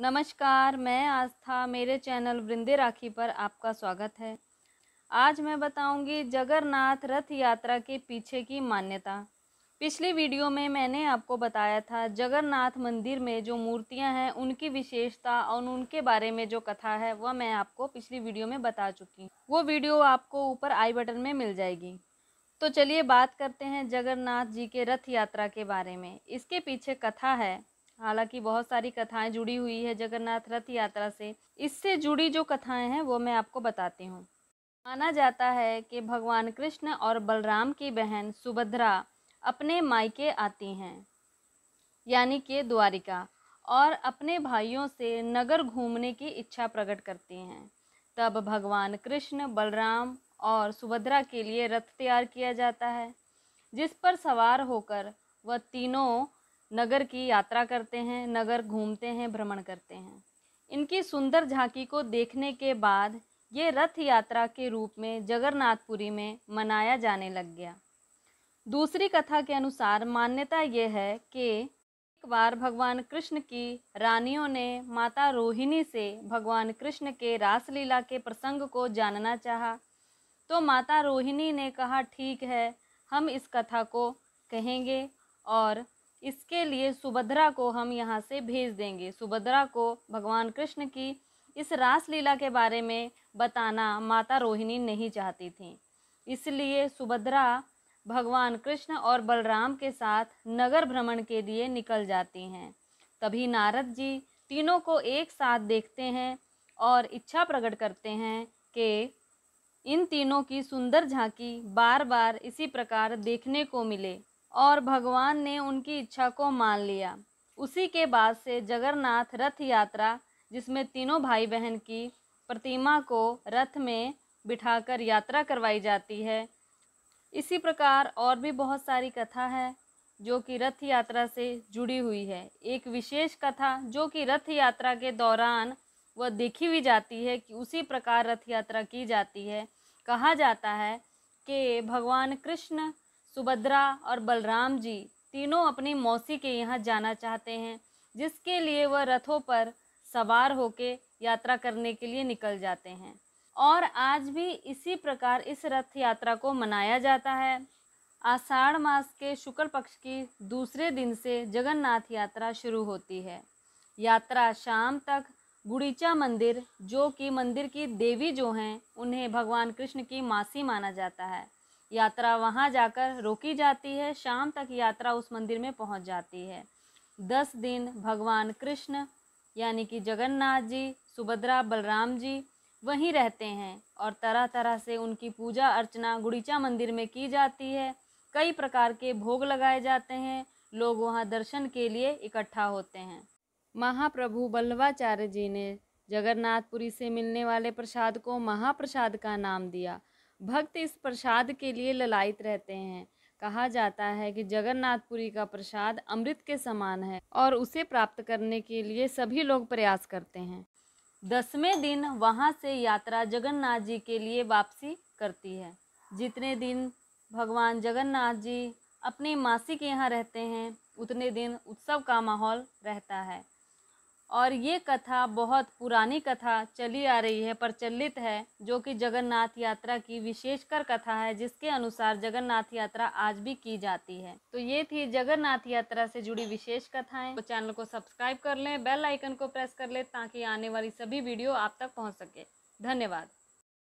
नमस्कार मैं आस्था मेरे चैनल वृंदे राखी पर आपका स्वागत है आज मैं बताऊंगी जगन्नाथ रथ यात्रा के पीछे की मान्यता पिछली वीडियो में मैंने आपको बताया था जगन्नाथ मंदिर में जो मूर्तियां हैं उनकी विशेषता और उनके बारे में जो कथा है वह मैं आपको पिछली वीडियो में बता चुकी वो वीडियो आपको ऊपर आई बटन में मिल जाएगी तो चलिए बात करते हैं जगन्नाथ जी के रथ यात्रा के बारे में इसके पीछे कथा है हालांकि बहुत सारी कथाएं जुड़ी हुई है जगन्नाथ रथ यात्रा से इससे जुड़ी जो कथाएं हैं वो मैं आपको बताती हूँ माना जाता है कि भगवान कृष्ण और बलराम की बहन सुभद्रा अपने मायके आती हैं यानी कि द्वारिका और अपने भाइयों से नगर घूमने की इच्छा प्रकट करती हैं तब भगवान कृष्ण बलराम और सुभद्रा के लिए रथ तैयार किया जाता है जिस पर सवार होकर वह तीनों नगर की यात्रा करते हैं नगर घूमते हैं भ्रमण करते हैं इनकी सुंदर झांकी को देखने के बाद ये रथ यात्रा के रूप में जगन्नाथपुरी में मनाया जाने लग गया दूसरी कथा के अनुसार मान्यता यह है कि एक बार भगवान कृष्ण की रानियों ने माता रोहिणी से भगवान कृष्ण के रासलीला के प्रसंग को जानना चाहा तो माता रोहिणी ने कहा ठीक है हम इस कथा को कहेंगे और इसके लिए सुभद्रा को हम यहाँ से भेज देंगे सुभद्रा को भगवान कृष्ण की इस रासलीला के बारे में बताना माता रोहिणी नहीं चाहती थी इसलिए सुभद्रा भगवान कृष्ण और बलराम के साथ नगर भ्रमण के लिए निकल जाती हैं तभी नारद जी तीनों को एक साथ देखते हैं और इच्छा प्रकट करते हैं कि इन तीनों की सुंदर झांकी बार बार इसी प्रकार देखने को मिले और भगवान ने उनकी इच्छा को मान लिया उसी के बाद से जगन्नाथ रथ यात्रा जिसमें तीनों भाई बहन की प्रतिमा को रथ में बिठाकर यात्रा करवाई जाती है इसी प्रकार और भी बहुत सारी कथा है जो कि रथ यात्रा से जुड़ी हुई है एक विशेष कथा जो कि रथ यात्रा के दौरान वह देखी भी जाती है कि उसी प्रकार रथ यात्रा की जाती है कहा जाता है कि भगवान कृष्ण सुभद्रा और बलराम जी तीनों अपनी मौसी के यहाँ जाना चाहते हैं जिसके लिए वह रथों पर सवार होके यात्रा करने के लिए निकल जाते हैं और आज भी इसी प्रकार इस रथ यात्रा को मनाया जाता है आषाढ़ मास के शुक्ल पक्ष की दूसरे दिन से जगन्नाथ यात्रा शुरू होती है यात्रा शाम तक गुड़ीचा मंदिर जो कि मंदिर की देवी जो हैं उन्हें भगवान कृष्ण की मासी माना जाता है यात्रा वहाँ जाकर रोकी जाती है शाम तक यात्रा उस मंदिर में पहुँच जाती है दस दिन भगवान कृष्ण यानी कि जगन्नाथ जी सुभद्रा बलराम जी वहीं रहते हैं और तरह तरह से उनकी पूजा अर्चना गुड़ीचा मंदिर में की जाती है कई प्रकार के भोग लगाए जाते हैं लोग वहाँ दर्शन के लिए इकट्ठा होते हैं महाप्रभु बल्लभाचार्य जी ने जगन्नाथपुरी से मिलने वाले प्रसाद को महाप्रसाद का नाम दिया भक्त इस प्रसाद के लिए ललायित रहते हैं कहा जाता है कि जगन्नाथपुरी का प्रसाद अमृत के समान है और उसे प्राप्त करने के लिए सभी लोग प्रयास करते हैं दसवें दिन वहाँ से यात्रा जगन्नाथ जी के लिए वापसी करती है जितने दिन भगवान जगन्नाथ जी अपनी मासी के यहाँ रहते हैं उतने दिन उत्सव का माहौल रहता है और ये कथा बहुत पुरानी कथा चली आ रही है प्रचलित है जो कि जगन्नाथ यात्रा की विशेषकर कथा है जिसके अनुसार जगन्नाथ यात्रा आज भी की जाती है तो ये थी जगन्नाथ यात्रा से जुड़ी विशेष कथाएं तो चैनल को सब्सक्राइब कर लें बेल आइकन को प्रेस कर लें ताकि आने वाली सभी वीडियो आप तक पहुंच सके धन्यवाद